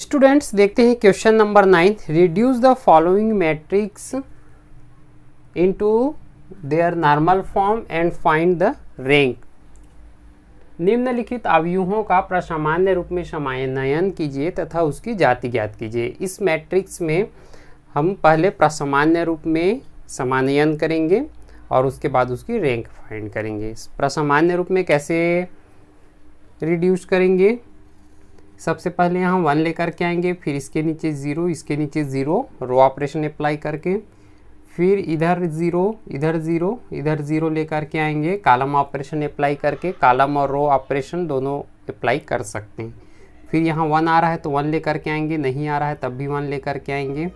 students देखते हैं question number ninth reduce the following matrix into their normal form and find the rank निम्नलिखित अवयूहों का प्रसामान्य रूप में समानयन कीजिए तथा उसकी जाति ज्ञात कीजिए इस मैट्रिक्स में हम पहले प्रसामान्य रूप में समानयन करेंगे और उसके बाद उसकी रैंक फाइंड करेंगे प्रसामान्य रूप में कैसे रिड्यूस करेंगे सबसे पहले यहाँ वन लेकर के आएंगे फिर इसके नीचे ज़ीरो इसके नीचे ज़ीरो रो ऑपरेशन अप्लाई करके फिर इधर ज़ीरो इधर ज़ीरो इधर ज़ीरो लेकर के आएंगे कालम ऑपरेशन अप्लाई करके कालम और रो ऑपरेशन दोनों अप्लाई कर सकते हैं फिर यहाँ वन आ रहा है तो वन लेकर के आएंगे नहीं आ रहा है तब भी वन लेकर के आएंगे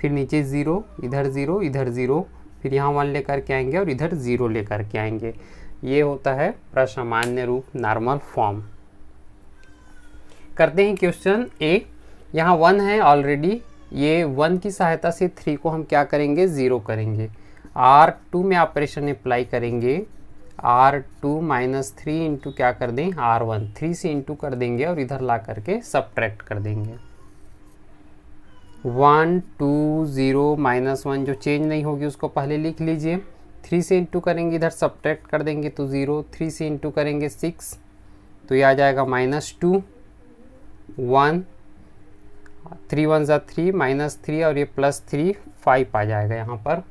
फिर नीचे ज़ीरो इधर ज़ीरो इधर ज़ीरो फिर यहाँ वन लेकर के आएंगे और इधर ज़ीरो लेकर के आएंगे ये होता है प्रसामान्य रूप नॉर्मल फॉर्म करते हैं क्वेश्चन ए यहाँ वन है ऑलरेडी ये वन की सहायता से थ्री को हम क्या करेंगे ज़ीरो करेंगे आर टू में ऑपरेशन अप्लाई करेंगे R two minus three into क्या कर दें आर वन थ्री से इंटू कर देंगे और इधर ला करके सब्ट्रैक्ट कर देंगे one two zero minus one जो चेंज नहीं होगी उसको पहले लिख लीजिए थ्री से इंटू करेंगे इधर सब्ट्रैक्ट कर देंगे तो ज़ीरो थ्री से इंटू करेंगे सिक्स तो ये आ जाएगा minus two one three one ज़ा थ्री माइनस थ्री और ये प्लस थ्री फाइव आ जाएगा यहाँ पर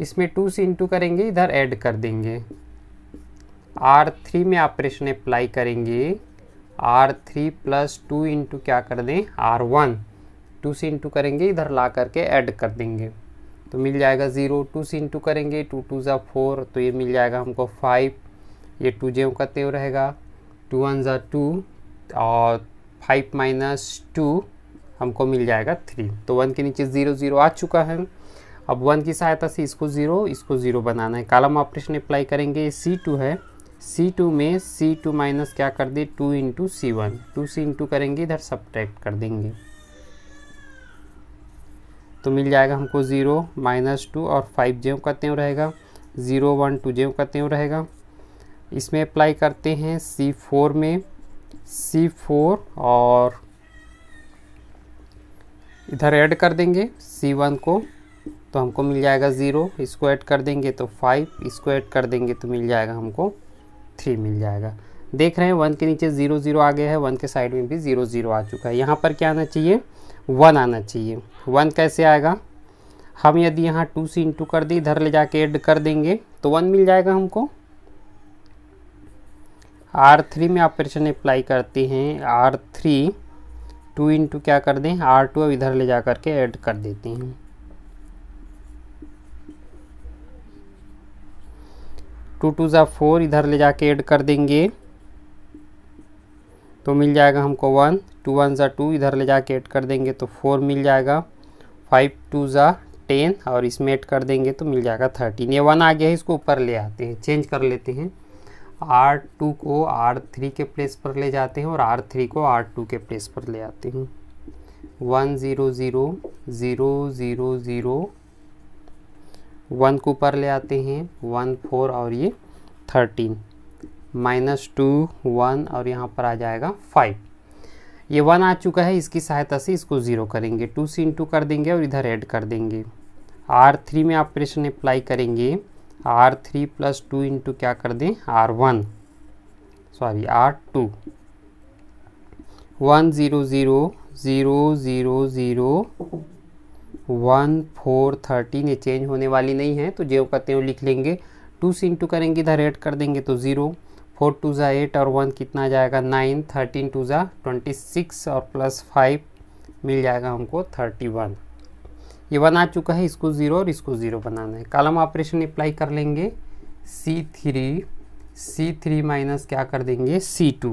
इसमें टू से इंटू करेंगे इधर ऐड कर देंगे आर थ्री में ऑपरेशन अप्लाई करेंगे R three plus two into क्या कर दें आर वन टू से इंटू करेंगे इधर ला करके ऐड कर देंगे तो मिल जाएगा ज़ीरो टू से इंटू करेंगे टू टू ज़ा फोर तो ये मिल जाएगा हमको फाइव ये टू जे का तेव रहेगा टू वन ज़ा टू और फाइव माइनस टू हमको मिल जाएगा थ्री तो वन के नीचे ज़ीरो ज़ीरो आ चुका है अब वन की सहायता से इसको ज़ीरो इसको ज़ीरो बनाना है कालम ऑपरेशन अप्लाई करेंगे सी टू है सी टू में सी टू माइनस क्या कर दे two into C one two C into करेंगे इधर सब्ट्रैक्ट कर देंगे तो मिल जाएगा हमको ज़ीरो माइनस टू और फाइव जेव का त्यों रहेगा ज़ीरो वन टू जेव का त्यों रहेगा इसमें अप्लाई करते हैं सी फोर में सी फोर और इधर ऐड कर देंगे सी वन को तो हमको मिल जाएगा ज़ीरो इसको ऐड कर देंगे तो फाइव इसको ऐड कर देंगे तो मिल जाएगा हमको थ्री मिल जाएगा देख रहे हैं वन के नीचे ज़ीरो ज़ीरो आ गया है वन के साइड में भी ज़ीरो ज़ीरो आ चुका है यहाँ पर क्या आना चाहिए वन आना चाहिए वन कैसे आएगा हम यदि यहाँ टू से इंटू कर दें इधर ले जाके ऐड कर देंगे तो वन मिल जाएगा हमको आर थ्री में ऑपरेशन अप्लाई करते हैं आर थ्री टू इंटू क्या कर दें आर टू अब इधर ले जा करके ऐड कर देते हैं टू टू ज़ा फोर इधर ले जाके ऐड कर देंगे तो मिल जाएगा हमको वन टू वन ज़ा टू इधर ले जाके ऐड कर देंगे तो फोर मिल जाएगा फाइव टू ज़ा टेन और इसमें ऐड कर देंगे तो मिल जाएगा थर्टीन ये वन आ गया है इसको ऊपर ले आते हैं चेंज कर लेते हैं आर टू को आर थ्री के प्लेस पर ले जाते हैं और आर थ्री को आर टू के प्लेस पर ले आते हैं one zero zero zero zero zero one को ऊपर ले आते हैं वन फोर और ये थर्टीन माइनस टू वन और यहाँ पर आ जाएगा फाइव ये वन आ चुका है इसकी सहायता से इसको ज़ीरो करेंगे टू से इंटू कर देंगे और इधर ऐड कर देंगे आर थ्री में ऑपरेशन अप्लाई करेंगे R three plus two into क्या कर दें R one sorry R two one zero zero zero zero zero one four thirteen ये चेंज होने वाली नहीं है तो जो कहते हैं लिख लेंगे टू से इंटू करेंगे इधर एड कर देंगे तो ज़ीरो फोर टू ज़ा एट और वन कितना जाएगा नाइन थर्टीन टू ज़ा ट्वेंटी सिक्स और प्लस फाइव मिल जाएगा हमको थर्टी वन ये वन आ चुका है इसको ज़ीरो और इसको ज़ीरो बनाना है कालम ऑपरेशन अप्लाई कर लेंगे C three C three minus क्या कर देंगे सी टू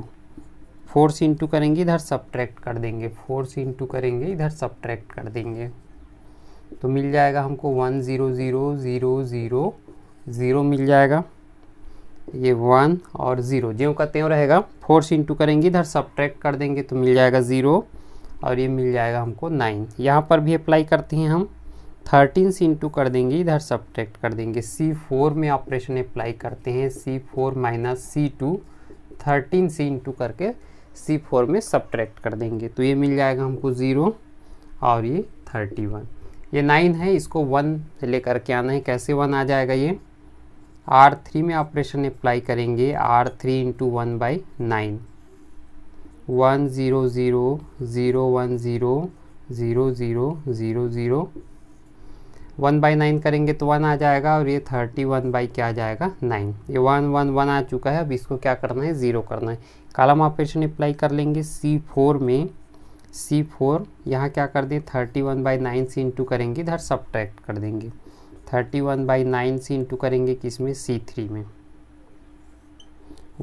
फोर्स इंटू करेंगे इधर सब्ट्रैक्ट कर देंगे फोर्स इंटू करेंगे इधर सब्ट्रैक्ट कर देंगे तो मिल जाएगा हमको one zero zero zero zero zero मिल जाएगा ये वन और ज़ीरो ज्यों का त्यों रहेगा फोर्स इंटू करेंगे इधर सब्ट्रैक्ट कर देंगे तो मिल जाएगा ज़ीरो और ये मिल जाएगा हमको नाइन यहाँ पर भी अप्लाई करते हैं हम थर्टीन से इंटू कर देंगे इधर सब्ट्रैक्ट कर देंगे सी फोर में ऑपरेशन अप्लाई करते हैं C four minus C two thirteen से इंटू करके सी फोर में सब्ट्रैक्ट कर देंगे तो ये मिल जाएगा हमको ज़ीरो और ये थर्टी वन ये नाइन है इसको वन लेकर के आना है कैसे वन आ जाएगा ये आर थ्री में ऑपरेशन अप्लाई करेंगे R three into one by nine one zero zero zero one zero zero zero zero zero one by nine करेंगे तो वन आ जाएगा और ये थर्टी वन बाई क्या आ जाएगा नाइन ये वन वन वन आ चुका है अब इसको क्या करना है ज़ीरो करना है कालम ऑपरेशन अप्लाई कर लेंगे सी फोर में सी फोर यहाँ क्या कर दें थर्टी वन बाई नाइन से इंटू करेंगे इधर सब्ट्रैक्ट कर देंगे थर्टी वन बाई नाइन से इंटू करेंगे किस में सी थ्री में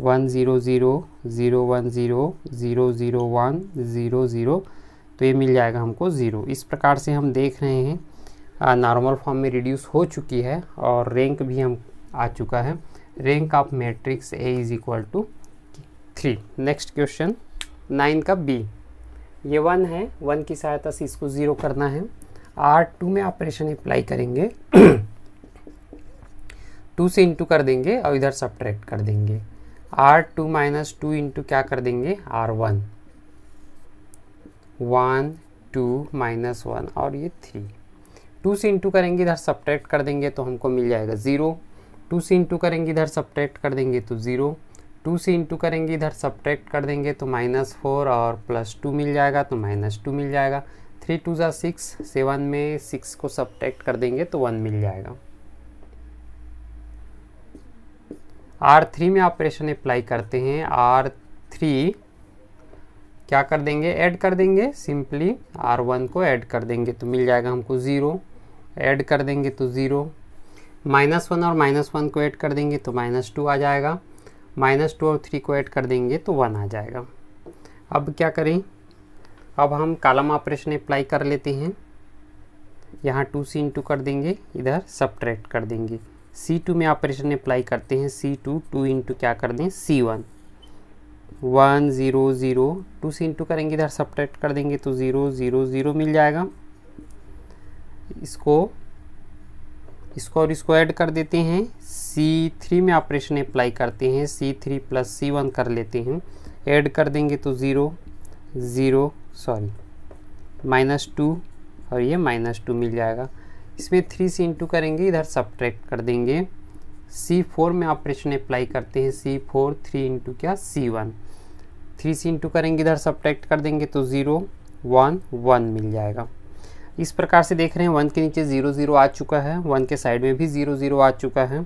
one zero zero zero one zero zero zero one zero zero तो ये मिल जाएगा हमको ज़ीरो इस प्रकार से हम देख रहे हैं नॉर्मल फॉर्म में रिड्यूस हो चुकी है और रैंक भी हम आ चुका है rank of matrix A is equal to three next question nine का बी ये वन है वन की सहायता से इसको ज़ीरो करना है आर टू में ऑपरेशन अप्लाई करेंगे टू से इंटू कर देंगे और इधर सब्ट्रैक्ट कर देंगे R two minus two into क्या कर देंगे R one one two minus one और ये थ्री टू से इंटू करेंगे इधर सब्ट्रैक्ट कर देंगे तो हमको मिल जाएगा ज़ीरो टू से इंटू करेंगे इधर सब्ट्रैक्ट कर देंगे तो ज़ीरो टू से इंटू करेंगे इधर सब्ट्रैक्ट कर देंगे तो माइनस फोर और प्लस टू मिल जाएगा तो माइनस टू मिल जाएगा थ्री टू ज़ा सिक्स सेवन में सिक्स को सब्ट्रैक्ट कर देंगे तो वन मिल जाएगा आर थ्री में आप अप्लाई करते हैं आर थ्री क्या कर देंगे ऐड कर देंगे सिंपली आर वन को ऐड कर देंगे तो मिल जाएगा हमको ज़ीरो ऐड कर देंगे तो ज़ीरो माइनस वन और माइनस वन को ऐड कर देंगे तो माइनस टू आ जाएगा माइनस टू और थ्री को ऐड कर देंगे तो वन आ जाएगा अब क्या करें अब हम कालम ऑपरेशन अप्लाई कर लेते हैं यहाँ टू इन इंटू कर देंगे इधर सब्ट्रैक्ट कर देंगे सी टू में ऑपरेशन अप्लाई करते हैं सी टू टू इंटू क्या कर दें C one one zero zero two से इंटू करेंगे इधर सब्ट्रैक्ट कर देंगे तो ज़ीरो ज़ीरो ज़ीरो मिल जाएगा इसको इसको और इसको ऐड कर देते हैं सी थ्री में ऑपरेशन अप्लाई करते हैं C three plus C one कर लेते हैं ऐड कर देंगे तो zero zero sorry minus two और ये माइनस टू मिल जाएगा इसमें थ्री से इंटू करेंगे इधर सब्ट्रैक्ट कर देंगे सी फोर में ऑपरेशन अप्लाई करते हैं सी फोर थ्री इंटू क्या C one three C into करेंगे इधर सब्ट्रैक्ट कर देंगे तो ज़ीरो वन वन मिल जाएगा इस प्रकार से देख रहे हैं वन के नीचे ज़ीरो ज़ीरो आ चुका है वन के साइड में भी ज़ीरो ज़ीरो आ चुका है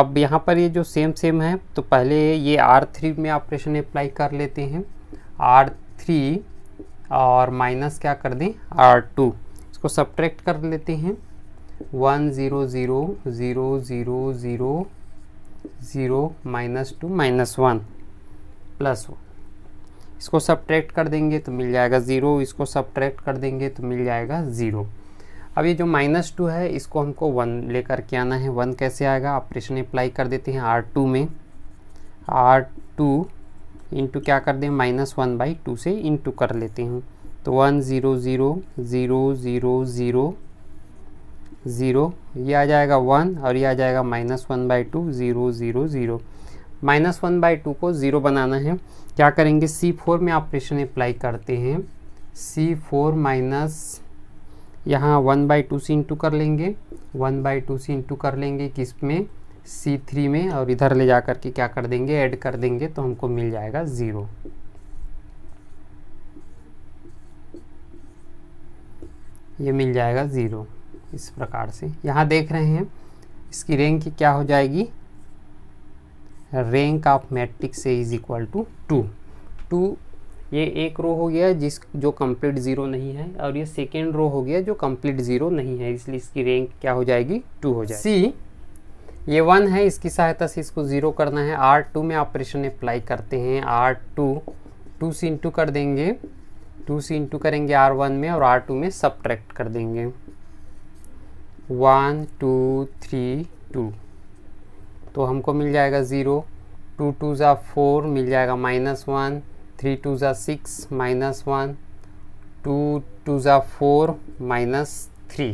अब यहाँ पर ये जो सेम सेम है तो पहले ये आर थ्री में ऑपरेशन अप्लाई कर लेते हैं आर थ्री और माइनस क्या कर दें आर टू इसको सब्ट्रैक्ट कर लेते हैं one zero zero zero zero zero zero minus two minus one plus one इसको सब्ट्रैक्ट कर देंगे तो मिल जाएगा ज़ीरो इसको सब्ट्रैक्ट कर देंगे तो मिल जाएगा ज़ीरो अब ये जो माइनस टू है इसको हमको वन लेकर के आना है वन कैसे आएगा ऑपरेशन अप्लाई कर देते हैं आर टू में आर टू इंटू क्या कर दें माइनस वन बाई टू से इंटू कर लेते हैं तो one zero zero zero zero zero zero ये आ जाएगा वन और ये आ जाएगा minus one by two zero zero zero minus one by two को ज़ीरो बनाना है क्या करेंगे सी फोर में ऑपरेशन अप्लाई करते हैं सी फोर माइनस यहाँ one by two C into कर लेंगे one by two C into कर लेंगे किस में सी थ्री में और इधर ले जा कर के क्या कर देंगे ऐड कर देंगे तो हमको मिल जाएगा ज़ीरो ये मिल जाएगा ज़ीरो इस प्रकार से यहाँ देख रहे हैं इसकी रैंक क्या हो जाएगी rank of matrix A is equal to two two ये एक रो हो गया जिस जो कंप्लीट ज़ीरो नहीं है और ये सेकेंड रो हो गया जो कंप्लीट ज़ीरो नहीं है इसलिए इसकी रैंक क्या हो जाएगी टू हो जाएगी सी ये वन है इसकी सहायता से इसको ज़ीरो करना है आर टू में ऑपरेशन अप्लाई करते हैं R two two C into कर देंगे टू से इंटू करेंगे आर वन में और आर टू में ट्रैक्ट कर देंगे वन टू थ्री टू तो हमको मिल जाएगा ज़ीरो टू टू ज़ा फोर मिल जाएगा माइनस वन थ्री टू ज़ा six minus one two two ज़ा फोर माइनस थ्री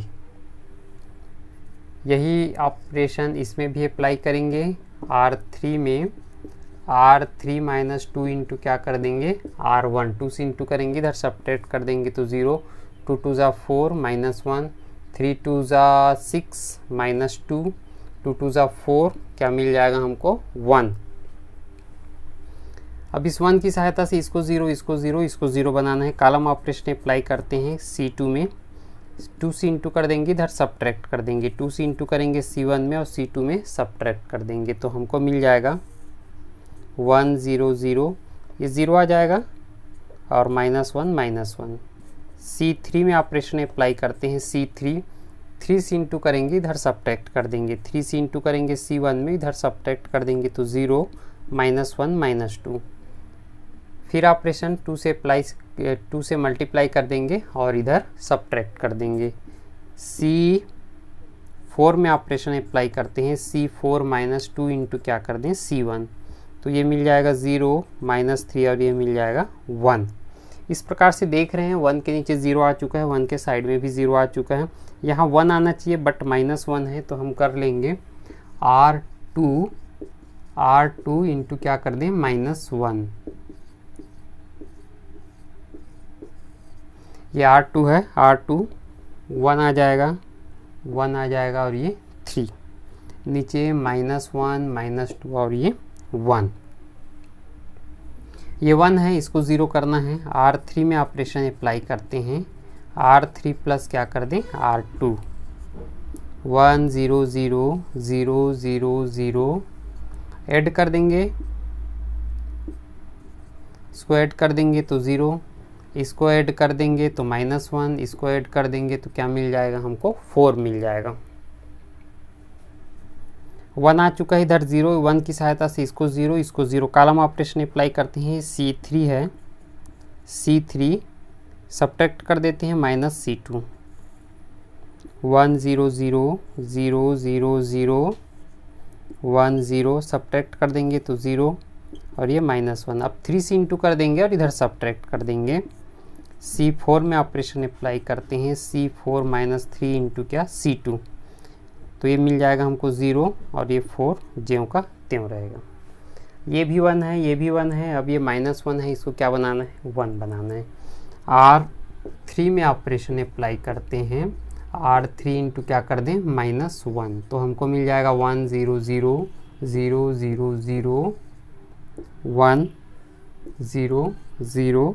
यही ऑपरेशन इसमें भी अप्लाई करेंगे आर थ्री में R three minus two into क्या कर देंगे आर वन टू से इंटू करेंगे इधर सपरेट कर देंगे तो ज़ीरो टू टू ज़ा four minus one three two ज़ा six minus two two two ज़ा फोर क्या मिल जाएगा हमको वन अब इस वन की सहायता से इसको ज़ीरो इसको ज़ीरो इसको ज़ीरो बनाना है कालम ऑपरेशन अप्लाई करते हैं सी टू में टू सी इंटू कर देंगे इधर सब्ट्रैक्ट कर देंगे टू सी इंटू करेंगे सी वन में और सी टू में सब्ट्रैक्ट कर देंगे तो हमको मिल जाएगा वन ज़ीरो ज़ीरो ये ज़ीरो आ जाएगा और minus one minus one C three में ऑपरेशन अप्लाई करते हैं C three three C into करेंगे इधर सब्ट्रैक्ट कर देंगे थ्री सी इंटू करेंगे सी वन में इधर सब्ट्रैक्ट कर देंगे तो zero minus one minus two फिर ऑपरेशन टू से अप्लाई टू से मल्टीप्लाई कर देंगे और इधर सब्ट्रैक्ट कर देंगे सी फोर में ऑपरेशन अप्लाई करते हैं C four minus two into क्या कर दें सी वन तो ये मिल जाएगा ज़ीरो माइनस थ्री और ये मिल जाएगा वन इस प्रकार से देख रहे हैं वन के नीचे ज़ीरो आ चुका है वन के साइड में भी ज़ीरो आ चुका है यहाँ वन आना चाहिए बट माइनस वन है तो हम कर लेंगे R two R two into क्या कर दें माइनस वन ये आर टू है आर टू वन आ जाएगा वन आ जाएगा और ये थ्री नीचे माइनस वन माइनस टू और ये वन ये वन है इसको ज़ीरो करना है आर थ्री में ऑपरेशन अप्लाई करते हैं आर थ्री प्लस क्या कर दें R two one zero zero zero zero zero add कर देंगे इसको ऐड कर देंगे तो ज़ीरो इसको ऐड कर देंगे तो माइनस वन इसको ऐड कर देंगे तो क्या मिल जाएगा हमको फोर मिल जाएगा वन आ चुका है इधर ज़ीरो वन की सहायता से इसको ज़ीरो इसको ज़ीरो कालम ऑपरेशन अप्लाई करते हैं सी थ्री है सी थ्री सब्ट्रैक्ट कर देते हैं minus C two one zero zero zero zero zero one zero subtract कर देंगे तो ज़ीरो और ये माइनस वन अब थ्री सी इंटू कर देंगे और इधर सब्ट्रैक्ट कर देंगे सी फोर में ऑपरेशन अप्लाई करते हैं C four minus three into क्या सी टू तो ये मिल जाएगा हमको ज़ीरो और ये फोर ज्यों का त्यों रहेगा ये भी वन है ये भी वन है अब ये माइनस वन है इसको क्या बनाना है वन बनाना है आर थ्री में ऑपरेशन अप्लाई करते हैं आर थ्री इंटू क्या कर दें माइनस वन तो हमको मिल जाएगा one zero zero zero zero zero one zero zero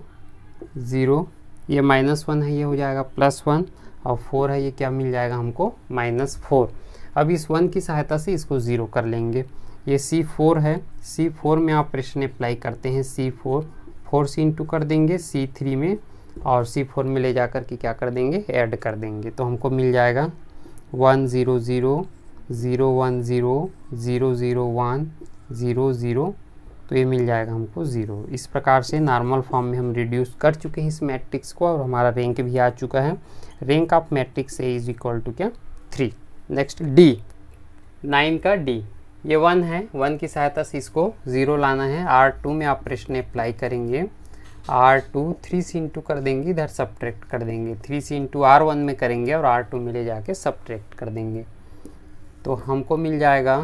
zero ये माइनस वन है ये हो जाएगा प्लस वन और फोर है ये क्या मिल जाएगा हमको माइनस फोर अब इस वन की सहायता से इसको ज़ीरो कर लेंगे ये सी फोर है सी फोर में आप प्रेशन अप्लाई करते हैं C four four C into कर देंगे सी थ्री में और सी फोर में ले जा कर के क्या कर देंगे ऐड कर देंगे तो हमको मिल जाएगा one zero zero zero one zero zero zero one zero zero तो ये मिल जाएगा हमको ज़ीरो इस प्रकार से नॉर्मल फॉर्म में हम रिड्यूस कर चुके हैं इस मैट्रिक्स को और हमारा रैंक भी आ चुका है rank of matrix A is equal to क्या थ्री नेक्स्ट डी नाइन का डी ये वन है वन की सहायता से इसको ज़ीरो लाना है आर टू में ऑपरेशन अप्लाई करेंगे R two three C into कर देंगे इधर सब्ट्रैक्ट कर देंगे three C into R one में करेंगे और आर टू में ले जाके सब्ट्रैक्ट कर देंगे तो हमको मिल जाएगा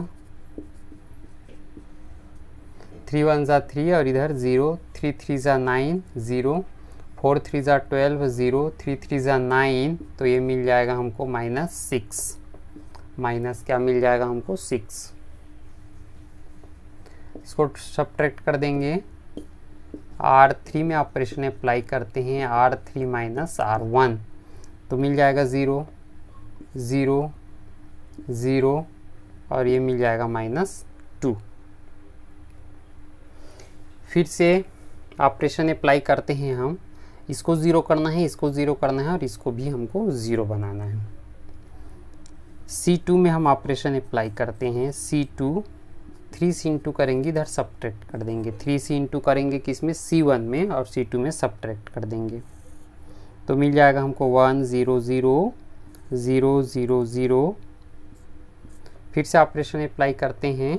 थ्री वन ज़ा थ्री और इधर ज़ीरो थ्री थ्री ज़ा नाइन ज़ीरो फोर थ्री ज़ा ट्वेल्व ज़ीरो थ्री थ्री ज़ा नाइन तो ये मिल जाएगा हमको माइनस सिक्स माइनस क्या मिल जाएगा हमको सिक्स इसको सब्ट्रैक्ट कर देंगे आर थ्री में ऑपरेशन अप्लाई करते हैं R three minus R one तो मिल जाएगा ज़ीरो ज़ीरो ज़ीरो और ये मिल जाएगा माइनस टू फिर से ऑपरेशन अप्लाई करते हैं हम इसको ज़ीरो करना है इसको ज़ीरो करना है और इसको भी हमको ज़ीरो बनाना है C2 में हम ऑपरेशन अप्लाई करते हैं C2 थ्री सी इंटू करेंगे इधर सब्ट्रैक्ट कर देंगे थ्री सी इंटू करेंगे किस में सी वन में और सी टू में सब्ट्रैक्ट कर देंगे तो मिल जाएगा हमको one zero zero zero zero zero फिर से ऑपरेशन अप्लाई करते हैं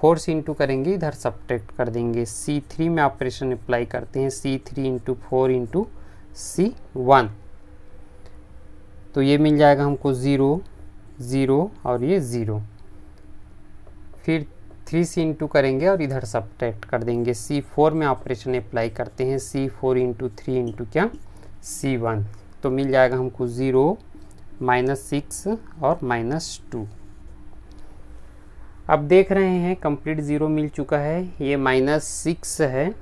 फोर सी इंटू करेंगे इधर सब्ट्रैक्ट कर देंगे सी थ्री में ऑपरेशन अप्लाई करते हैं C three into four into C one तो ये मिल जाएगा हमको ज़ीरो ज़ीरो और ये ज़ीरो फिर थ्री सी इंटू करेंगे और इधर सब्ट्रैक्ट कर देंगे सी फोर में ऑपरेशन अप्लाई करते हैं C four into three into क्या सी वन तो मिल जाएगा हमको ज़ीरो माइनस सिक्स और माइनस टू अब देख रहे हैं कंप्लीट ज़ीरो मिल चुका है ये माइनस सिक्स है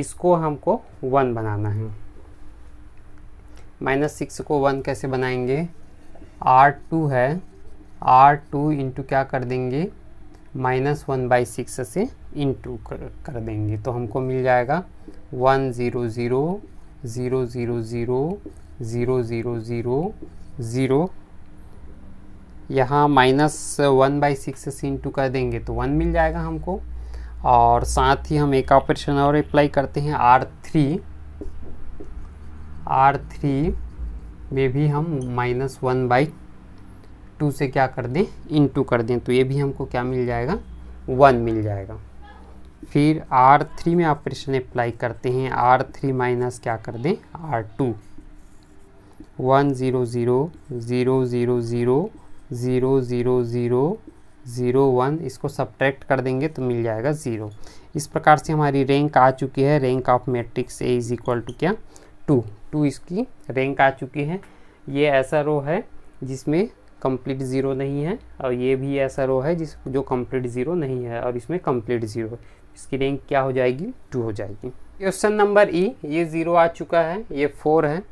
इसको हमको वन बनाना है माइनस सिक्स को वन कैसे बनाएंगे आर टू है आर टू इंटू क्या कर देंगे माइनस वन बाई सिक्स से इंटू कर, कर देंगे तो हमको मिल जाएगा one zero zero zero zero zero zero zero zero zero यहाँ माइनस वन बाई सिक्स से इंटू कर देंगे तो वन मिल जाएगा हमको और साथ ही हम एक ऑपरेशन और अप्लाई करते हैं आर थ्री आर थ्री में भी हम माइनस वन बाई टू से क्या कर दें इनटू कर दें तो ये भी हमको क्या मिल जाएगा वन मिल जाएगा फिर आर थ्री में ऑपरेशन अप्लाई करते हैं आर थ्री माइनस क्या कर दें R two one zero zero zero zero zero zero zero zero zero one इसको सब्ट्रैक्ट कर देंगे तो मिल जाएगा ज़ीरो इस प्रकार से हमारी रैंक आ चुकी है rank of matrix A is equal to क्या टू टू इसकी रैंक आ चुकी है ये ऐसा रो है जिसमें कंप्लीट ज़ीरो नहीं है और ये भी ऐसा रो है जिस जो कंप्लीट ज़ीरो नहीं है और इसमें कंप्लीट ज़ीरो इसकी रैंक क्या हो जाएगी टू हो जाएगी क्वेश्चन नंबर ई ये ज़ीरो आ चुका है ये फोर है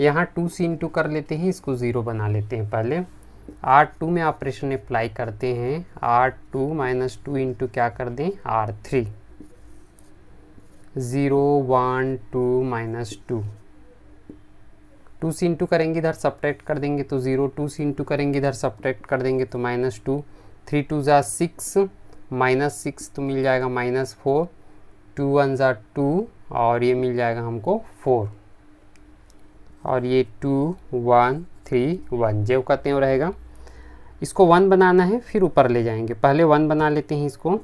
यहाँ टू सी इंटू कर लेते हैं इसको ज़ीरो बना लेते हैं पहले आर टू में ऑपरेशन अप्लाई करते हैं R two minus two into क्या कर दें R three zero one two minus two two C into करेंगे इधर सब्ट्रैक्ट कर देंगे तो ज़ीरो टू सी इंटू करेंगे इधर सब्ट्रैक्ट कर देंगे तो माइनस टू थ्री टू ज़ा सिक्स माइनस सिक्स तो मिल जाएगा माइनस फोर टू वन ज़ा टू और ये मिल जाएगा हमको फोर और ये टू वन थ्री वन जेव कहते हो रहेगा इसको वन बनाना है फिर ऊपर ले जाएंगे पहले वन बना लेते हैं इसको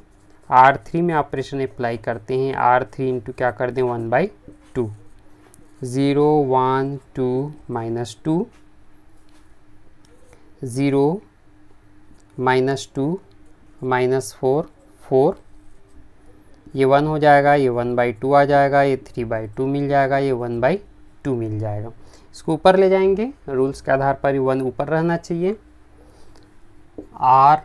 आर थ्री में ऑपरेशन अप्लाई करते हैं आर थ्री इंटू क्या कर दें one by zero one two minus two zero minus two minus four four ये वन हो जाएगा ये वन बाई टू आ जाएगा ये थ्री बाई टू मिल जाएगा ये वन बाई टू मिल जाएगा इसको ऊपर ले जाएंगे रूल्स के आधार पर वन ऊपर रहना चाहिए आर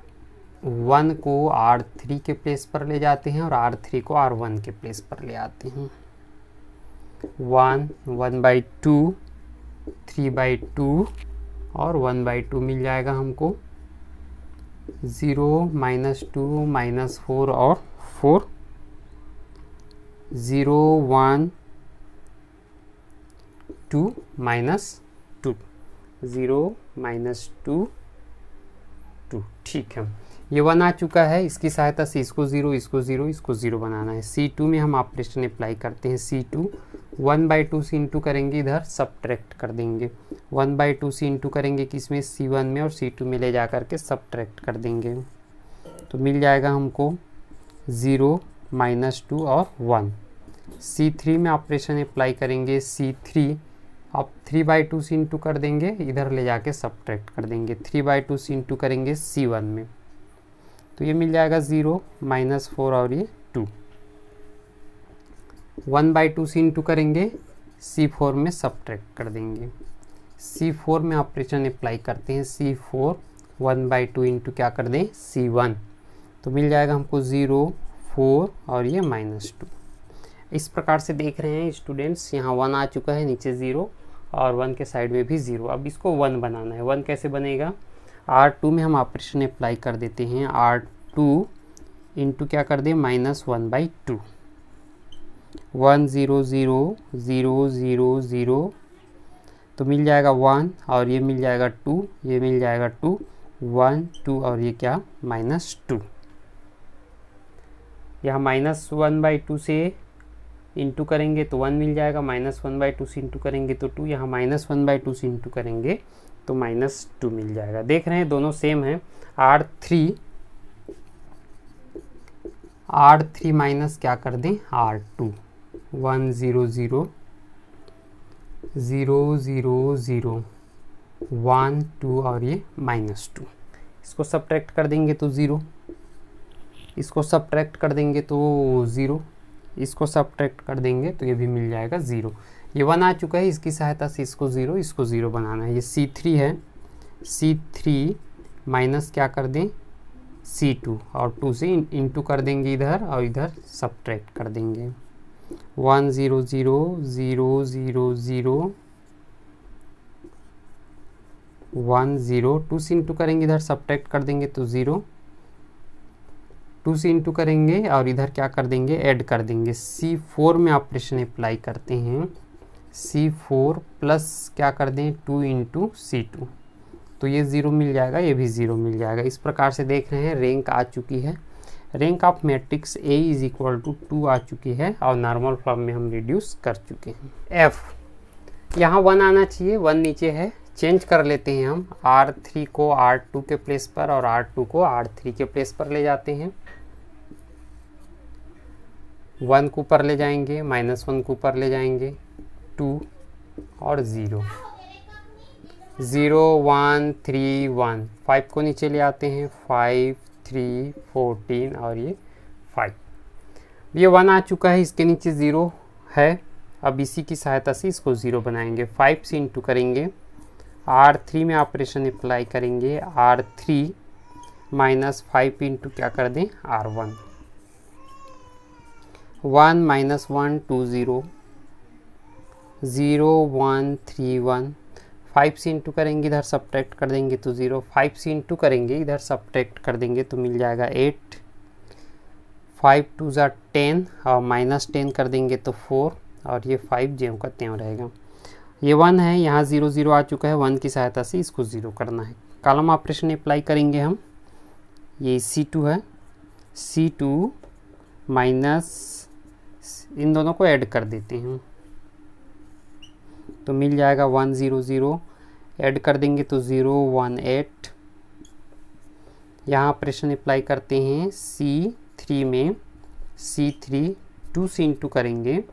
वन को आर थ्री के प्लेस पर ले जाते हैं और आर थ्री को आर वन के प्लेस पर ले आते हैं one one by two three by two और वन बाई टू मिल जाएगा हमको zero minus two minus four और four zero one two minus two zero minus two two ठीक है ये वन आ चुका है इसकी सहायता से इसको ज़ीरो इसको ज़ीरो इसको ज़ीरो बनाना है सी टू में हम ऑपरेशन अप्लाई करते हैं C two one by two C into करेंगे इधर ट्रैक्ट कर देंगे one by two C into करेंगे किस में सी वन में और सी टू में ले जा करके ट्रैक्ट कर देंगे तो मिल जाएगा हमको ज़ीरो माइनस टू और वन सी थ्री में ऑपरेशन अप्लाई करेंगे सी थ्री अब three by two C into कर देंगे इधर ले जाके ट्रैक्ट कर देंगे three by two C into करेंगे सी वन में तो ये मिल जाएगा ज़ीरो माइनस फोर और ये two one by two C into करेंगे सी फोर में सब कर देंगे सी फोर में ऑपरेशन अप्लाई करते हैं C four one by two into क्या कर दें सी वन तो मिल जाएगा हमको ज़ीरो फोर और ये माइनस टू इस प्रकार से देख रहे हैं स्टूडेंट्स यहाँ वन आ चुका है नीचे ज़ीरो और वन के साइड में भी ज़ीरो अब इसको वन बनाना है वन कैसे बनेगा आर टू में हम ऑपरेशन अप्लाई कर देते हैं आर टू इंटू क्या कर दें minus one by two one zero zero zero zero zero तो मिल जाएगा वन और ये मिल जाएगा टू ये मिल जाएगा टू वन टू और ये क्या माइनस टू यहाँ माइनस वन बाई टू से इंटू करेंगे तो वन मिल जाएगा माइनस वन बाई टू से इंटू करेंगे तो टू यहाँ माइनस वन बाई टू से इंटू करेंगे तो माइनस टू मिल जाएगा देख रहे हैं दोनों सेम है R three R three minus क्या कर दें R two one zero zero zero zero zero one two और ये माइनस टू इसको सब्ट्रैक्ट कर देंगे तो ज़ीरो इसको सब्ट्रैक्ट कर देंगे तो ज़ीरो इसको सब्ट्रैक्ट कर देंगे तो ये भी मिल जाएगा ज़ीरो ये वन आ चुका है इसकी सहायता से इसको ज़ीरो इसको ज़ीरो बनाना है ये सी थ्री है सी थ्री माइनस क्या कर दें सी टू और टू से इंटू कर देंगे इधर और इधर सब्ट्रैक्ट कर देंगे one zero zero zero zero zero one zero two से इंटू करेंगे इधर सब्ट्रैक्ट कर देंगे तो ज़ीरो टू से इंटू करेंगे और इधर क्या कर देंगे ऐड कर देंगे सी फोर में ऑपरेशन अप्लाई करते हैं सी फोर प्लस क्या कर दें टू इंटू सी टू तो ये ज़ीरो मिल जाएगा ये भी ज़ीरो मिल जाएगा इस प्रकार से देख रहे हैं रैंक आ चुकी है rank of matrix A is equal to two आ चुकी है और नॉर्मल फॉर्म में हम रिड्यूस कर चुके हैं एफ यहाँ वन आना चाहिए वन नीचे है चेंज कर लेते हैं हम आर थ्री को आर टू के प्लेस पर और आर टू को आर थ्री के प्लेस पर ले जाते हैं वन को ऊपर ले जाएंगे माइनस वन को ऊपर ले जाएंगे टू और zero zero one three one five को नीचे ले आते हैं फाइव थ्री फोर्टीन और ये फाइव ये वन आ चुका है इसके नीचे ज़ीरो है अब इसी की सहायता से इसको ज़ीरो बनाएंगे फाइव से इंटू करेंगे आर थ्री में ऑपरेशन अप्लाई करेंगे R three minus five into क्या कर दें R one one minus one two zero zero one three one five से इंटू करेंगे इधर सब्ट्रैक्ट कर देंगे तो ज़ीरो फाइव से इंटू करेंगे इधर सब्ट्रैक्ट कर देंगे तो मिल जाएगा एट फाइव टू ज़ा टेन और माइनस टेन कर देंगे तो फोर और ये फाइव जे का त्यों रहेगा ये वन है यहाँ ज़ीरो ज़ीरो आ चुका है वन की सहायता से इसको ज़ीरो करना है कॉलम ऑपरेशन अप्लाई करेंगे हम ये सी टू है सी टू माइनस इन दोनों को ऐड कर देते हैं तो मिल जाएगा वन ज़ीरो ज़ीरो एड कर देंगे तो ज़ीरो वन एट यहाँ ऑपरेशन अप्लाई करते हैं सी थ्री में C three two C into करेंगे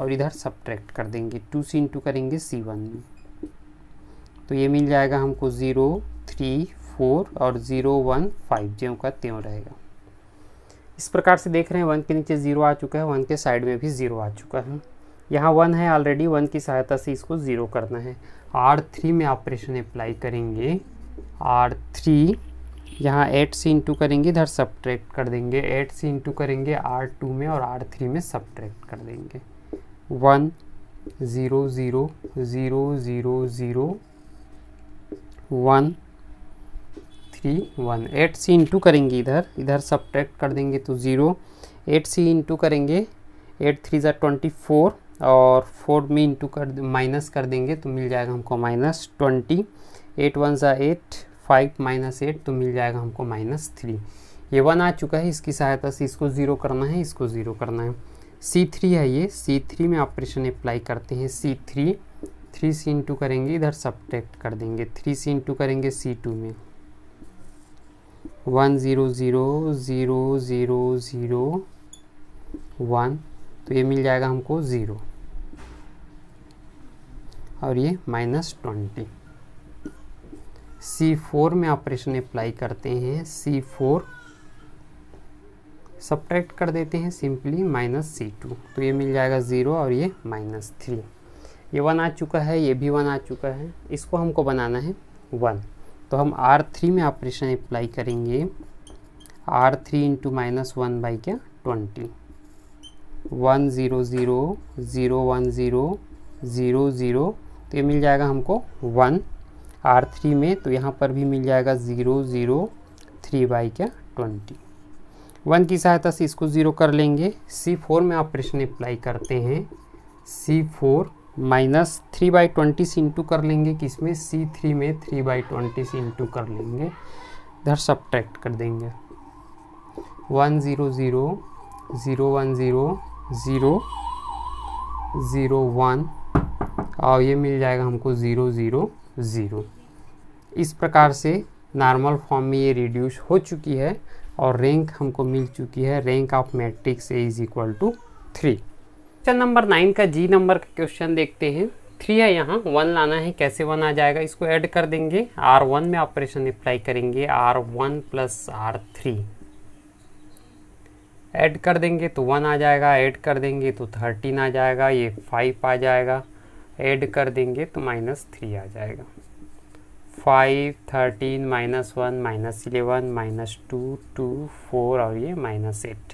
और इधर सब्ट्रैक्ट कर देंगे टू सी इंटू करेंगे सी वन में तो ये मिल जाएगा हमको ज़ीरो थ्री फोर और ज़ीरो वन फाइव ज्यों का त्यों रहेगा इस प्रकार से देख रहे हैं वन के नीचे ज़ीरो आ चुका है वन के साइड में भी ज़ीरो आ चुका है यहाँ वन है ऑलरेडी वन की सहायता से इसको ज़ीरो करना है आर थ्री में ऑपरेशन अप्लाई करेंगे आर थ्री यहाँ एट से इंटू करेंगे इधर सब्ट्रैक्ट कर देंगे एट से इंटू करेंगे आर टू में और आर थ्री में सब्ट्रैक्ट कर देंगे one zero zero zero zero zero one three one eight से इंटू करेंगे इधर इधर सब्ट्रैक्ट कर देंगे तो ज़ीरो एट से इंटू करेंगे एट थ्री ज़ा ट्वेंटी फोर और फोर में इंटू कर माइनस कर देंगे तो मिल जाएगा हमको माइनस ट्वेंटी एट वन ज़ा एट फाइव माइनस एट तो मिल जाएगा हमको माइनस थ्री ये वन आ चुका है इसकी सहायता से इसको ज़ीरो करना है इसको ज़ीरो करना है सी थ्री है ये सी थ्री में ऑपरेशन अप्लाई करते हैं C three three C into करेंगे इधर सब्ट्रैक्ट कर देंगे थ्री सी इंटू करेंगे सी टू में one zero zero zero zero zero one तो ये मिल जाएगा हमको ज़ीरो और ये माइनस ट्वेंटी सी फोर में ऑपरेशन अप्लाई करते हैं सी फोर सब्ट्रैक्ट कर देते हैं सिंपली माइनस सी टू तो ये मिल जाएगा ज़ीरो और ये माइनस थ्री ये वन आ चुका है ये भी वन आ चुका है इसको हमको बनाना है वन तो हम आर थ्री में ऑपरेशन अप्लाई करेंगे R three into minus one by क्या twenty one zero zero zero one zero zero zero तो ये मिल जाएगा हमको वन आर थ्री में तो यहाँ पर भी मिल जाएगा ज़ीरो ज़ीरो थ्री बाई क्या ट्वेंटी वन की सहायता से इसको ज़ीरो कर लेंगे सी फोर में आप प्रश्न अप्लाई करते हैं C four minus three by twenty C into कर लेंगे में सी थ्री में थ्री बाई ट्वेंटी से इंटू कर लेंगे इधर सब्ट्रैक्ट कर देंगे one zero zero zero one zero zero zero one और ये मिल जाएगा हमको ज़ीरो ज़ीरो ज़ीरो इस प्रकार से नॉर्मल फॉर्म में ये रिड्यूस हो चुकी है और रैंक हमको मिल चुकी है rank of matrix A is equal to three question number nine का जी नंबर का क्वेश्चन देखते हैं थ्री है यहाँ वन लाना है कैसे वन आ जाएगा इसको ऐड कर देंगे आर वन में ऑपरेशन अप्लाई करेंगे R one plus R three add कर देंगे तो वन आ जाएगा ऐड कर देंगे तो थर्टीन आ जाएगा ये फाइव आ जाएगा ऐड कर देंगे तो माइनस थ्री आ जाएगा five thirteen minus one minus eleven minus two two four और ये माइनस एट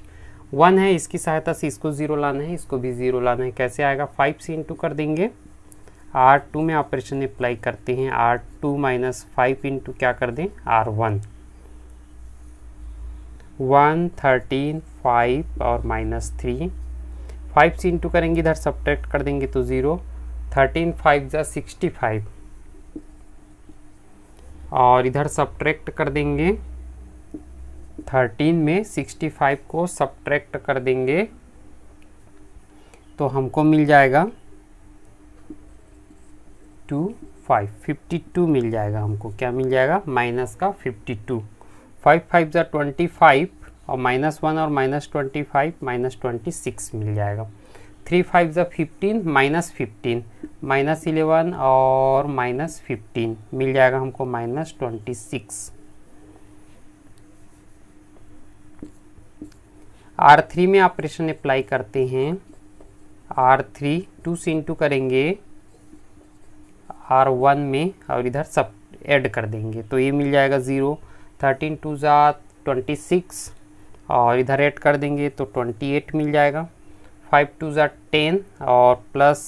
वन है इसकी सहायता से इसको ज़ीरो लाना है इसको भी ज़ीरो लाना है कैसे आएगा फाइव से इंटू कर देंगे आर टू में ऑपरेशन अप्लाई करते हैं R two minus five into क्या कर दें R one one thirteen five और माइनस थ्री फाइव से इंटू करेंगे इधर सब्ट्रैक्ट कर देंगे तो ज़ीरो थर्टीन फाइव ज़ा सिक्सटी फाइव और इधर सब्ट्रैक्ट कर देंगे थर्टीन में सिक्सटी फाइव को सब्ट्रैक्ट कर देंगे तो हमको मिल जाएगा टू फाइव फिफ्टी टू मिल जाएगा हमको क्या मिल जाएगा माइनस का फिफ्टी टू फाइव फाइव ज़ा ट्वेंटी फाइव और माइनस वन और minus twenty five minus twenty six मिल जाएगा थ्री फाइव ज़ा fifteen minus fifteen minus eleven और माइनस फिफ्टीन मिल जाएगा हमको minus twenty six R three में ऑपरेशन अप्लाई करते हैं आर थ्री टू से इंटू करेंगे आर वन में और इधर सब ऐड कर देंगे तो ये मिल जाएगा ज़ीरो थर्टीन टू ज़ा ट्वेंटी सिक्स और इधर ऐड कर देंगे तो ट्वेंटी एट मिल जाएगा फाइव टू ज़ा टेन और प्लस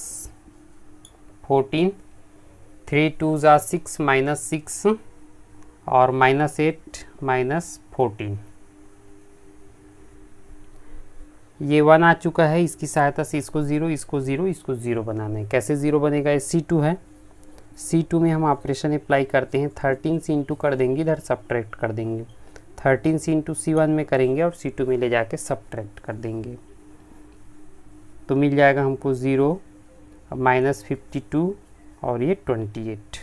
फोर्टीन थ्री टू ज़ा सिक्स माइनस सिक्स और माइनस एट माइनस फोर्टीन ये वन आ चुका है इसकी सहायता से इसको ज़ीरो इसको ज़ीरो इसको ज़ीरो बनाना है कैसे ज़ीरो बनेगा ये सी टू है सी टू में हम ऑपरेशन अप्लाई करते हैं थर्टीन सी इंटू कर देंगे इधर सब्ट्रैक्ट कर देंगे thirteen C into C one में करेंगे और सी टू में ले जाके सब्ट्रैक्ट कर देंगे तो मिल जाएगा हमको ज़ीरो माइनस फिफ्टी टू और ये ट्वेंटी एट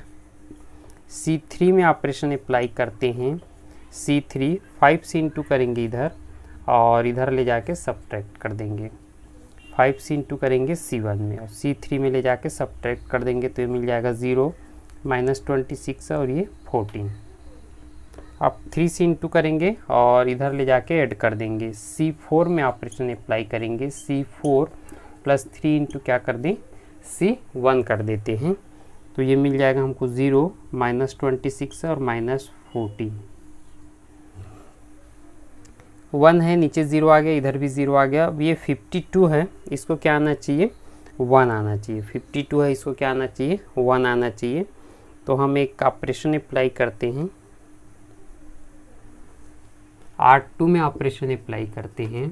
सी थ्री में ऑपरेशन अप्लाई करते हैं C three five C into करेंगे इधर और इधर ले जाके सब्ट्रैक्ट कर देंगे फाइव सी इंटू करेंगे सी वन में और सी थ्री में ले जाके सब्ट्रैक्ट कर देंगे तो ये मिल जाएगा ज़ीरो माइनस ट्वेंटी सिक्स और ये फोर्टीन आप थ्री सी इंटू करेंगे और इधर ले जाके ऐड कर देंगे सी फोर में ऑपरेशन अप्लाई करेंगे C four plus three into क्या कर दें सी वन कर देते हैं तो ये मिल जाएगा हमको ज़ीरो माइनस ट्वेंटी सिक्स और माइनस फोर्टीन वन है नीचे ज़ीरो आ गया इधर भी ज़ीरो आ गया अब ये फिफ्टी टू है इसको क्या आना चाहिए वन आना चाहिए फिफ्टी टू है इसको क्या आना चाहिए वन आना चाहिए तो हम एक ऑपरेशन अप्लाई करते हैं आर टू में ऑपरेशन अप्लाई करते हैं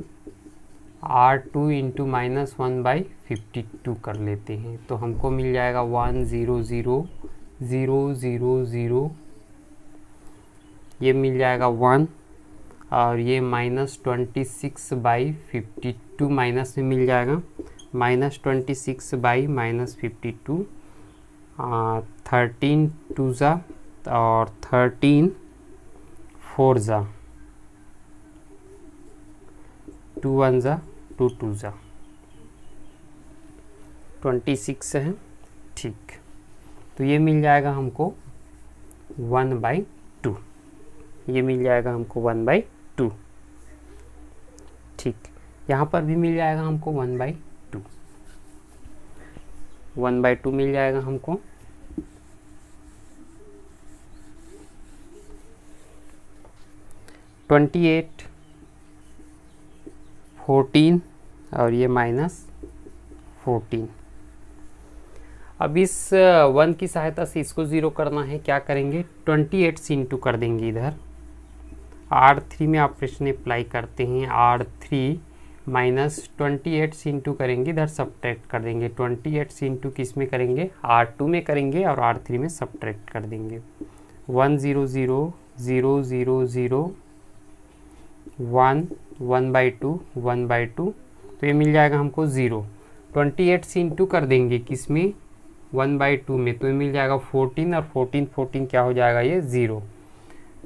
R two into minus one by fifty two कर लेते हैं तो हमको मिल जाएगा one zero zero zero zero zero ये मिल जाएगा वन और ये minus twenty six by fifty two minus में मिल जाएगा minus twenty six by minus fifty two thirteen two ज़ा और थर्टीन फोर ज़ा टू वन ज़ा टू टू ज़ा ट्वेंटी सिक्स है ठीक तो ये मिल जाएगा हमको वन बाई टू ये मिल जाएगा हमको वन बाई टू ठीक यहाँ पर भी मिल जाएगा हमको one by two one by two मिल जाएगा हमको ट्वेंटी एट फोर्टीन और ये माइनस फोर्टीन अब इस वन की सहायता से इसको ज़ीरो करना है क्या करेंगे ट्वेंटी एट सी इंटू कर देंगे इधर आर थ्री में ऑपरेशन अप्लाई करते हैं R three minus twenty eight C into करेंगे इधर सब्ट्रैक्ट कर देंगे ट्वेंटी एट सी टू किस में करेंगे आर टू में करेंगे और आर थ्री में सब्ट्रैक्ट कर देंगे one zero zero zero zero zero one one by two one by two तो ये मिल जाएगा हमको ज़ीरो ट्वेंटी एट से इंटू कर देंगे किस में वन बाई टू में तो ये मिल जाएगा फोर्टीन और फोर्टीन फोर्टीन क्या हो जाएगा ये ज़ीरो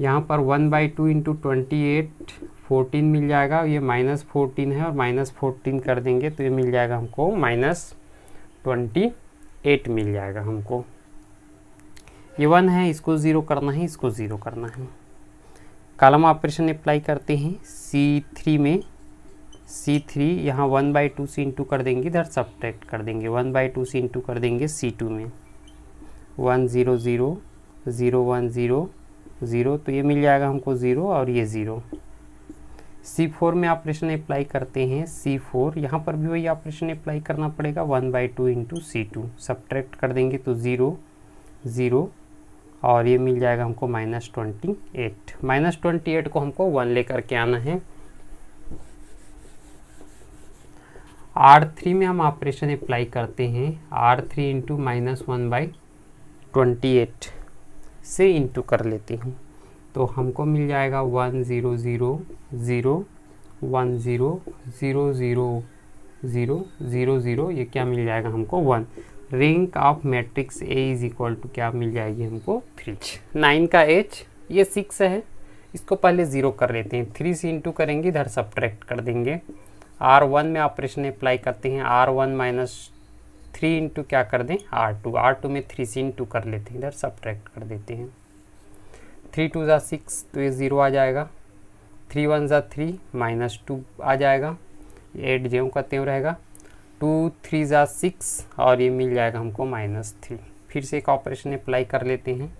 यहाँ पर one by two into twenty eight fourteen मिल जाएगा ये माइनस फोर्टीन है और माइनस फोर्टीन कर देंगे तो ये मिल जाएगा हमको माइनस ट्वेंटी एट मिल जाएगा हमको ये वन है इसको ज़ीरो करना है इसको ज़ीरो करना है कालम ऑपरेशन अप्लाई करते हैं सी थ्री में सी थ्री यहाँ one by two C into कर देंगे इधर सब्ट्रैक्ट कर देंगे one by two C into कर देंगे सी टू में one zero zero zero one zero zero तो ये मिल जाएगा हमको ज़ीरो और ये ज़ीरो सी फोर में ऑपरेशन अप्लाई करते हैं सी फोर यहाँ पर भी वही ऑपरेशन अप्लाई करना पड़ेगा one by two into C two subtract कर देंगे तो ज़ीरो ज़ीरो और ये मिल जाएगा हमको minus twenty eight minus twenty eight को हमको वन लेकर के आना है आर थ्री में हम ऑपरेशन अप्लाई करते हैं R three into minus one by twenty eight से इंटू कर लेते हैं तो हमको मिल जाएगा one zero zero zero one zero zero zero zero zero zero ये क्या मिल जाएगा हमको one rank of matrix A is equal to क्या मिल जाएगी हमको थ्री नाइन का एच ये सिक्स है इसको पहले ज़ीरो कर लेते हैं थ्री से इंटू करेंगे इधर सब्ट्रैक्ट कर देंगे आर वन में ऑपरेशन अप्लाई करते हैं R one minus three into क्या कर दें आर टू आर टू में थ्री से इंटू कर लेते हैं इधर सब्ट्रैक्ट कर देते हैं थ्री टू ज़ा सिक्स तो ये ज़ीरो आ जाएगा थ्री वन ज़ा थ्री माइनस टू आ जाएगा एट जेव का तेव रहेगा टू थ्री ज़ा सिक्स और ये मिल जाएगा हमको माइनस थ्री फिर से एक ऑपरेशन अप्लाई कर लेते हैं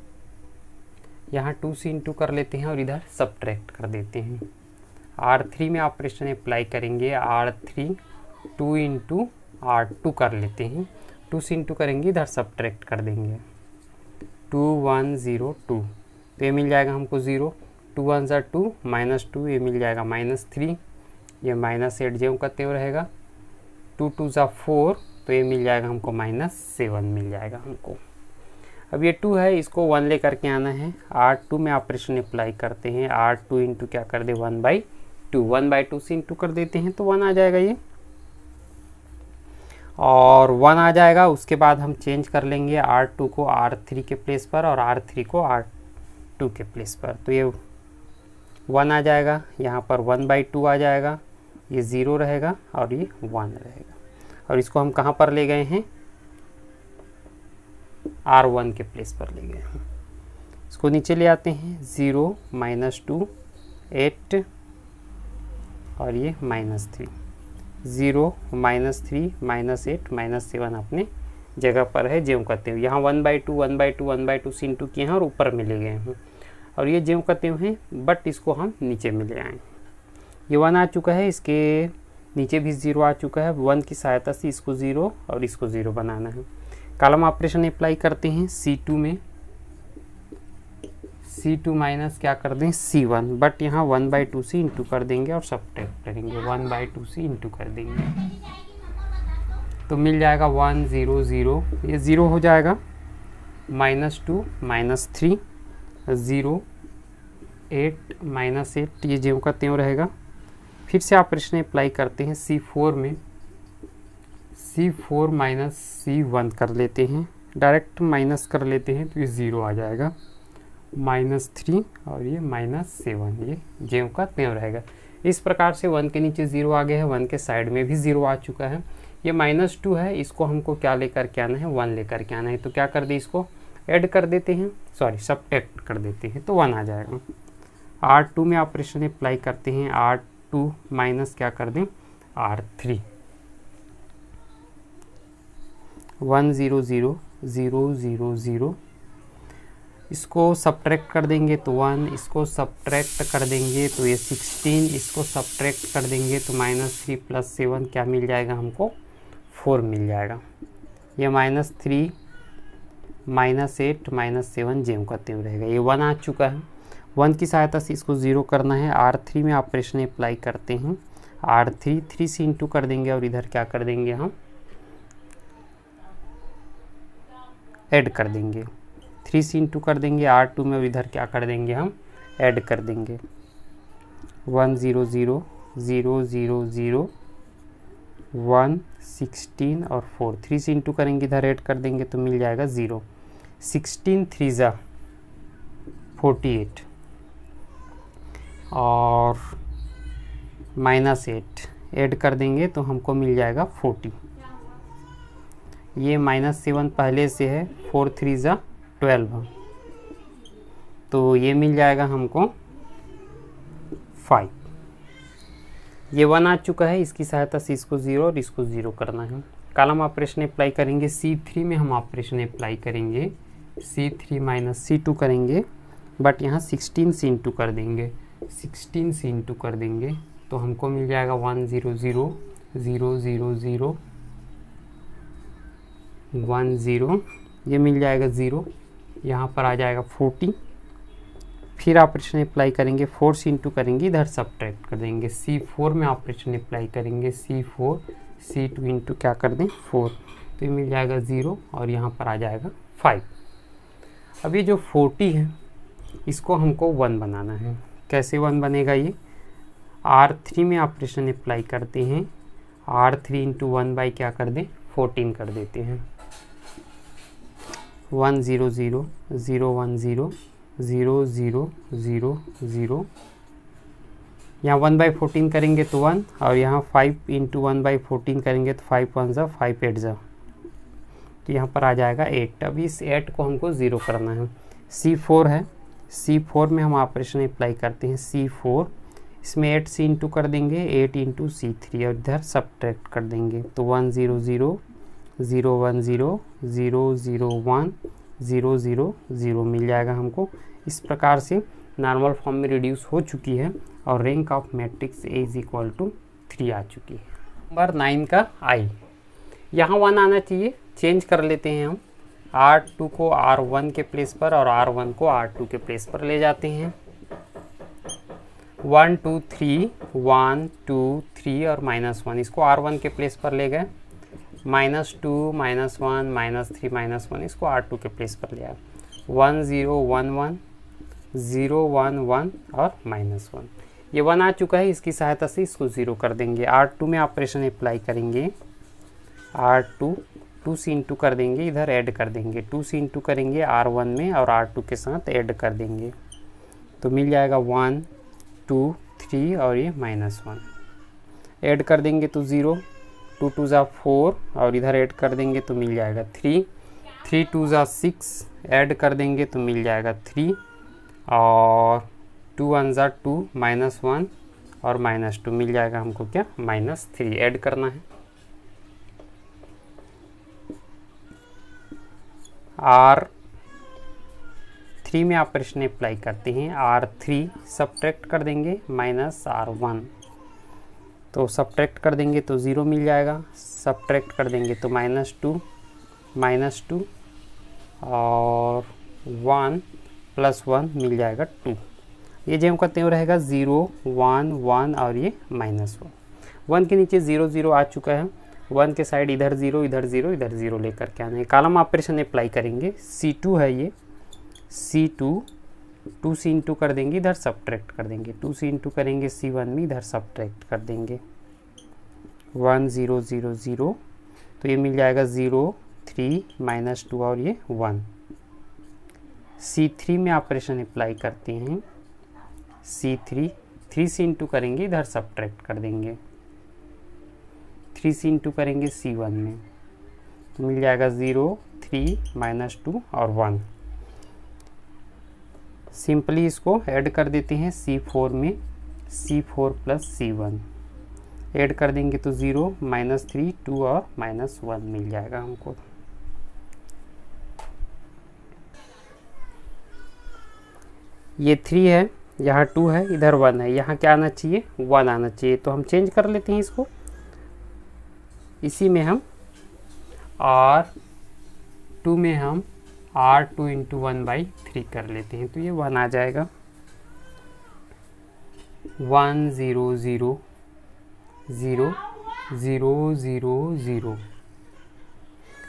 यहाँ टू से इंटू कर लेते हैं और इधर सब्ट्रैक्ट कर देते हैं आर थ्री में ऑपरेशन अप्लाई करेंगे R three two into R two कर लेते हैं टू से इंटू करेंगे इधर सब्ट्रैक्ट कर देंगे टू वन ज़ीरो टू तो ये मिल जाएगा हमको ज़ीरो टू वन ज़ा टू माइनस टू ये मिल जाएगा माइनस थ्री ये माइनस एट जे का त्यों रहेगा टू टू ज़ा फोर तो ये मिल जाएगा हमको माइनस सेवन मिल जाएगा हमको अब ये टू है इसको वन ले करके आना है आर टू में ऑपरेशन अप्लाई करते हैं आर टू इंटू क्या कर दे one by two one by two से इंटू कर देते हैं तो वन आ जाएगा ये और वन आ जाएगा उसके बाद हम चेंज कर लेंगे आर टू को आर थ्री के प्लेस पर और आर थ्री को आर टू के प्लेस पर तो ये वन आ जाएगा यहाँ पर वन बाई टू आ जाएगा ये ज़ीरो रहेगा और ये वन रहेगा और इसको हम कहाँ पर ले गए हैं आर वन के प्लेस पर ले गए हैं इसको नीचे ले आते हैं ज़ीरो माइनस टू एट और ये minus three zero minus three minus eight minus seven अपने जगह पर है ज्यों का हुए यहाँ one by two one by two one by two C into किए हैं और ऊपर में ले गए हैं और ये ज्यों का हुए हैं बट इसको हम नीचे में ले आए हैं ये वन आ चुका है इसके नीचे भी ज़ीरो आ चुका है वन की सहायता से इसको ज़ीरो और इसको ज़ीरो बनाना है कालम ऑपरेशन अप्लाई करते हैं सी टू में सी टू माइनस क्या कर दें सी वन बट यहाँ one by two C into कर देंगे और सब टेप करेंगे one by two C into कर देंगे तो मिल जाएगा वन ज़ीरो ज़ीरो ये ज़ीरो हो जाएगा minus two minus three zero eight minus eight ये ज्यों का त्यों रहेगा फिर से आप प्रश्न अप्लाई करते हैं सी फोर में C four minus C one कर लेते हैं डायरेक्ट माइनस कर लेते हैं तो ये ज़ीरो आ जाएगा माइनस थ्री और ये माइनस सेवन ये जेव का तेव रहेगा इस प्रकार से वन के नीचे ज़ीरो आ गया है वन के साइड में भी ज़ीरो आ चुका है ये माइनस टू है इसको हमको क्या लेकर के आना है वन लेकर के आना है तो क्या कर दे इसको ऐड कर देते हैं सॉरी सब कर देते हैं तो वन आ जाएगा आर टू में आप प्रेशन अप्लाई करते हैं आर टू माइनस क्या कर दें R three one zero zero zero zero zero इसको सब्ट्रैक्ट कर देंगे तो वन इसको सब्ट्रैक्ट कर देंगे तो ये सिक्सटीन इसको सब्ट्रैक्ट कर देंगे तो माइनस थ्री प्लस सेवन क्या मिल जाएगा हमको फोर मिल जाएगा ये minus three minus eight minus seven जेम करते हुए रहेगा ये वन आ चुका है वन की सहायता से इसको ज़ीरो करना है आर थ्री में ऑपरेशन अप्लाई करते हैं R three three C into कर देंगे और इधर क्या कर देंगे हम ऐड कर देंगे थ्री सी इंटू कर देंगे आर टू में और इधर क्या कर देंगे हम ऐड कर देंगे one zero zero zero zero zero one sixteen और फोर थ्री से इंटू करेंगे इधर ऐड कर देंगे तो मिल जाएगा ज़ीरो सिक्सटीन थ्री ज़ा फोर्टी एट और माइनस एट ऐड कर देंगे तो हमको मिल जाएगा फोर्टी ये माइनस सेवन पहले से है फोर थ्री ज़ा ट्वेल्व तो ये मिल जाएगा हमको फाइव ये वन आ चुका है इसकी सहायता से इसको ज़ीरो और इसको ज़ीरो करना है कालम ऑपरेशन अप्लाई करेंगे सी थ्री में हम ऑपरेशन अप्लाई करेंगे C three minus C two करेंगे बट यहाँ सिक्सटीन सी इंटू कर देंगे सिक्सटीन से इंटू कर देंगे तो हमको मिल जाएगा one zero zero zero zero zero one zero ये मिल जाएगा ज़ीरो यहाँ पर आ जाएगा फोर्टी फिर ऑपरेशन अप्लाई करेंगे फोर से इंटू करेंगे इधर सब्ट्रैक्ट कर देंगे सी फोर में ऑपरेशन अप्लाई करेंगे C four C two into क्या कर दें फोर तो ये मिल जाएगा ज़ीरो और यहाँ पर आ जाएगा फाइव अब ये जो फोर्टी है इसको हमको वन बनाना है कैसे वन बनेगा ये आर थ्री में ऑपरेशन अप्लाई करते हैं R three into one by क्या कर दें फोर्टीन कर देते हैं one zero zero zero one zero zero zero zero zero यहाँ वन बाई फोर्टीन करेंगे तो वन और यहाँ five into one by fourteen करेंगे तो फाइव वन ज़ा फाइव एट ज़ा तो यहाँ पर आ जाएगा एट अब इस एट को हमको ज़ीरो करना है सी फोर है सी फोर में हम ऑपरेशन अप्लाई करते हैं सी फोर इसमें एट सी इंटू कर देंगे एट इंटू सी थ्री और इधर सब्ट्रैक्ट कर देंगे तो one zero zero zero one zero zero zero one zero zero zero मिल जाएगा हमको इस प्रकार से नॉर्मल फॉर्म में रिड्यूस हो चुकी है और rank of matrix A is equal to three आ चुकी है नंबर नाइन का आई यहाँ वन आना चाहिए चेंज कर लेते हैं हम आर टू को आर वन के प्लेस पर और आर वन को आर टू के प्लेस पर ले जाते हैं one two three one two three और माइनस वन इसको आर वन के प्लेस पर ले गए minus two minus one minus three minus one इसको आर टू के प्लेस पर ले आए one zero one one zero one one और माइनस वन ये वन आ चुका है इसकी सहायता से इसको ज़ीरो कर देंगे आर टू में ऑपरेशन अप्लाई करेंगे R two two C into कर देंगे इधर ऐड कर देंगे टू सी इंटू करेंगे आर वन में और आर टू के साथ ऐड कर देंगे तो मिल जाएगा वन टू थ्री और ये माइनस वन ऐड कर देंगे तो ज़ीरो टू टू ज़ा फोर और इधर ऐड कर देंगे तो मिल जाएगा थ्री थ्री टू ज़ा सिक्स ऐड कर देंगे तो मिल जाएगा थ्री और टू वन ज़ा टू माइनस वन और माइनस टू मिल जाएगा हमको क्या माइनस थ्री ऐड करना है आर थ्री में आप प्रश्न अप्लाई करते हैं आर थ्री सब्ट्रैक्ट कर देंगे माइनस आर वन तो सब्ट्रैक्ट कर देंगे तो ज़ीरो मिल जाएगा सब्ट्रैक्ट कर देंगे तो माइनस टू माइनस टू और वन प्लस वन मिल जाएगा टू ये जो करते हैं रहेगा ज़ीरो वन वन और ये माइनस वन वन के नीचे ज़ीरो ज़ीरो आ चुका है वन के साइड इधर ज़ीरो इधर ज़ीरो इधर ज़ीरो लेकर के आना है कालम ऑपरेशन अप्लाई करेंगे सी टू है ये C two two C into कर देंगे इधर सब्ट्रैक्ट कर देंगे टू सी इंटू करेंगे सी वन में इधर सब्ट्रैक्ट कर देंगे वन ज़ीरो ज़ीरो ज़ीरो तो ये मिल जाएगा ज़ीरो थ्री माइनस टू और ये वन सी थ्री में ऑपरेशन अप्लाई करते हैं C three three C into करेंगे इधर सब्ट्रैक्ट कर देंगे थ्री सी इंटू करेंगे सी वन में तो मिल जाएगा ज़ीरो थ्री माइनस टू और वन सिंपली इसको ऐड कर देते हैं सी फोर में C four plus C one add कर देंगे तो ज़ीरो माइनस थ्री टू और माइनस वन मिल जाएगा हमको ये थ्री है यहाँ टू है इधर वन है यहाँ क्या आना चाहिए वन आना चाहिए तो हम चेंज कर लेते हैं इसको इसी में हम आर टू में हम R two into one by three कर लेते हैं तो ये वन आ जाएगा one zero zero zero zero zero zero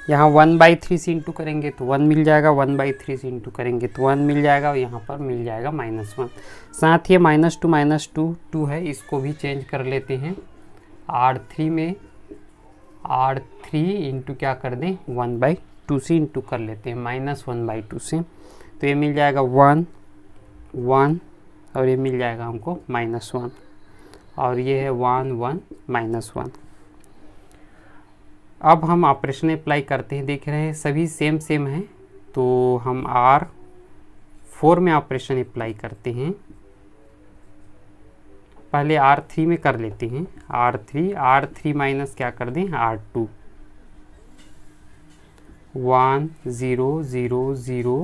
यहाँ वन बाई थ्री से इंटू करेंगे तो वन मिल जाएगा वन बाई थ्री से इंटू करेंगे तो वन मिल जाएगा और यहाँ पर मिल जाएगा माइनस वन साथ ही minus two minus two two है इसको भी चेंज कर लेते हैं आर थ्री में आर थ्री इंटू क्या कर दें वन बाई टू से इंटू कर लेते हैं माइनस वन बाई टू से तो ये मिल जाएगा वन वन और ये मिल जाएगा हमको माइनस वन और ये है वन वन माइनस वन अब हम ऑपरेशन अप्लाई करते हैं देख रहे हैं सभी सेम सेम है तो हम आर फोर में ऑपरेशन अप्लाई करते हैं पहले आर थ्री में कर लेते हैं R three R three minus क्या कर दें R two one zero zero zero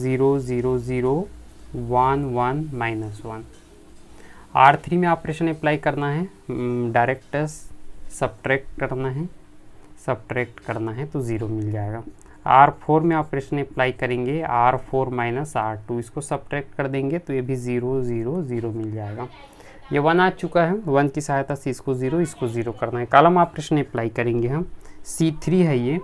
zero zero zero one one minus one R three में ऑपरेशन अप्लाई करना है डायरेक्ट सब्ट्रैक्ट करना है सब्ट्रैक्ट करना है तो ज़ीरो मिल जाएगा आर फोर में ऑपरेशन अप्लाई करेंगे R four minus R two इसको सब्ट्रैक्ट कर देंगे तो ये भी ज़ीरो ज़ीरो ज़ीरो मिल जाएगा ये वन आ चुका है वन की सहायता से इसको ज़ीरो इसको ज़ीरो करना है कालम ऑपरेशन अप्लाई करेंगे हम सी थ्री है ये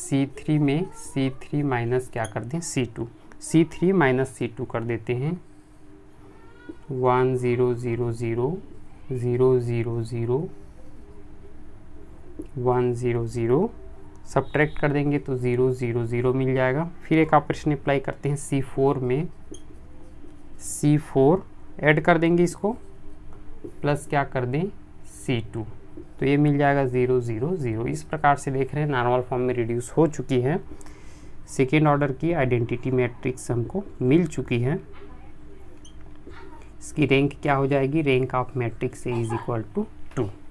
सी थ्री में सी थ्री माइनस क्या कर दें C two C three minus C two कर देते हैं one zero zero zero zero zero zero one zero zero subtract कर देंगे तो ज़ीरो ज़ीरो ज़ीरो मिल जाएगा फिर एक ऑपरेशन अप्लाई करते हैं सी फोर में सी फोर ऐड कर देंगे इसको प्लस क्या कर दें सी टू तो ये मिल जाएगा ज़ीरो ज़ीरो ज़ीरो इस प्रकार से देख रहे हैं नॉर्मल फॉर्म में रिड्यूस हो चुकी है सेकेंड ऑर्डर की आइडेंटिटी मैट्रिक्स हमको मिल चुकी है इसकी रैंक क्या हो जाएगी rank of matrix is equal to to